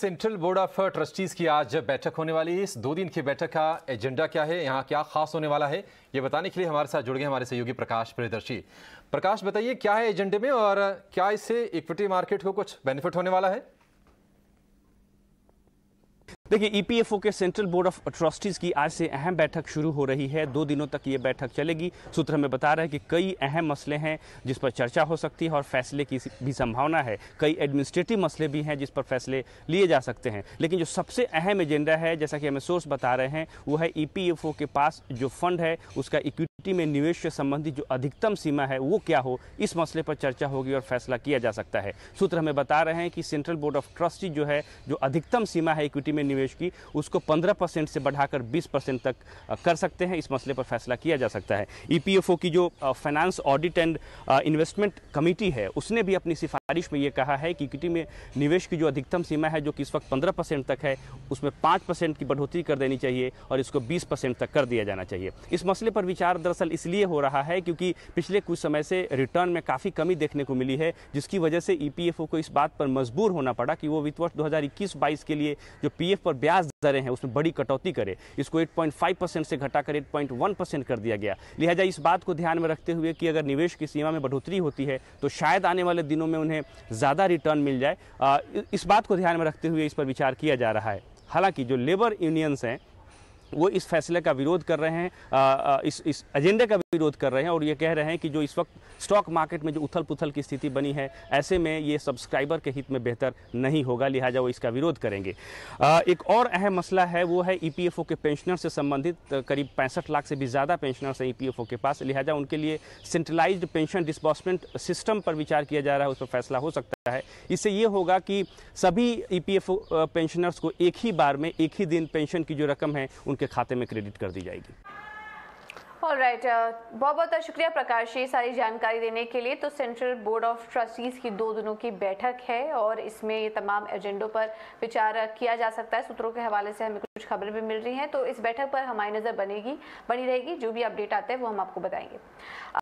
central board of trustees की आज बैठक होने वाली है इस दो दिन की बैठक का एजेंडा क्या है यहाँ क्या खास होने वाला है ये बताने के लिए हमारे साथ जुड़ गए हमारे सहयोगी प्रकाश प्रियदर्शी प्रकाश बताइए क्या है एजेंडे में और क्या इससे इक्विटी मार्केट को कुछ बेनिफिट होने वाला है देखिए ईपीएफओ e के सेंट्रल बोर्ड ऑफ अट्रॉसिटीज़ की आज से अहम बैठक शुरू हो रही है दो दिनों तक ये बैठक चलेगी सूत्र हमें बता रहा है कि कई अहम मसले हैं जिस पर चर्चा हो सकती है और फैसले की भी संभावना है कई एडमिनिस्ट्रेटिव मसले भी हैं जिस पर फैसले लिए जा सकते हैं लेकिन जो सबसे अहम एजेंडा है जैसा कि हमें सोर्स बता रहे हैं वो है ई e के पास जो फंड है उसका इक्विटी में निवेश से संबंधित जो अधिकतम सीमा है वो क्या हो इस मसले पर चर्चा होगी और फैसला किया जा सकता है सूत्र हमें बता रहे हैं कि सेंट्रल बोर्ड ऑफ ट्रस्टी जो है जो अधिकतम सीमा है इक्विटी में निवेश की उसको 15 परसेंट से बढ़ाकर 20 परसेंट तक कर सकते हैं इस मसले पर फैसला किया जा सकता है ई e की जो finance audit and investment committee है उसने भी अपनी सिफारिश में ये कहा है कि इक्विटी में निवेश की जो अधिकतम सीमा है जो कि इस वक्त पंद्रह परसेंट तक है उसमें पाँच परसेंट की बढ़ोतरी कर देनी चाहिए और इसको बीस परसेंट तक कर दिया जाना चाहिए इस मसले पर विचार दरअसल इसलिए हो रहा है क्योंकि पिछले कुछ समय से रिटर्न में काफ़ी कमी देखने को मिली है जिसकी वजह से ई e को इस बात पर मजबूर होना पड़ा कि वो वित्त वर्ष दो हज़ार के लिए जो पी पर ब्याज दरें हैं उसमें बड़ी कटौती करे इसको 8.5 परसेंट से घटाकर 8.1 परसेंट कर दिया गया लिहाजा इस बात को ध्यान में रखते हुए कि अगर निवेश की सीमा में बढ़ोतरी होती है तो शायद आने वाले दिनों में उन्हें ज़्यादा रिटर्न मिल जाए इस बात को ध्यान में रखते हुए इस पर विचार किया जा रहा है हालांकि जो लेबर यूनियंस हैं वो इस फैसले का विरोध कर रहे हैं इस इस एजेंडे का विरोध कर रहे हैं और ये कह रहे हैं कि जो इस वक्त स्टॉक मार्केट में जो उथल पुथल की स्थिति बनी है ऐसे में ये सब्सक्राइबर के हित में बेहतर नहीं होगा लिहाजा वो इसका विरोध करेंगे एक और अहम मसला है वो है ई e के पेंशनर से संबंधित करीब पैंसठ लाख से भी ज़्यादा पेंशनर्स हैं ई e के पास लिहाजा उनके लिए सेंट्रलाइज पेंशन डिस्बर्समेंट सिस्टम पर विचार किया जा रहा है उस पर फैसला हो सकता है है इससे ये होगा कि सभी ईपीएफ e पेंशनर्स को एक ही बार में एक ही दिन पेंशन की जो रकम है उनके खाते में क्रेडिट कर दी जाएगी ऑल राइट uh, बहुत बहुत तो शुक्रिया प्रकाश ये सारी जानकारी देने के लिए तो सेंट्रल बोर्ड ऑफ ट्रस्टीज़ की दो दिनों की बैठक है और इसमें ये तमाम एजेंडों पर विचार किया जा सकता है सूत्रों के हवाले से हमें कुछ खबर भी मिल रही हैं तो इस बैठक पर हमारी नज़र बनेगी बनी रहेगी जो भी अपडेट आते हैं वो हम आपको बताएंगे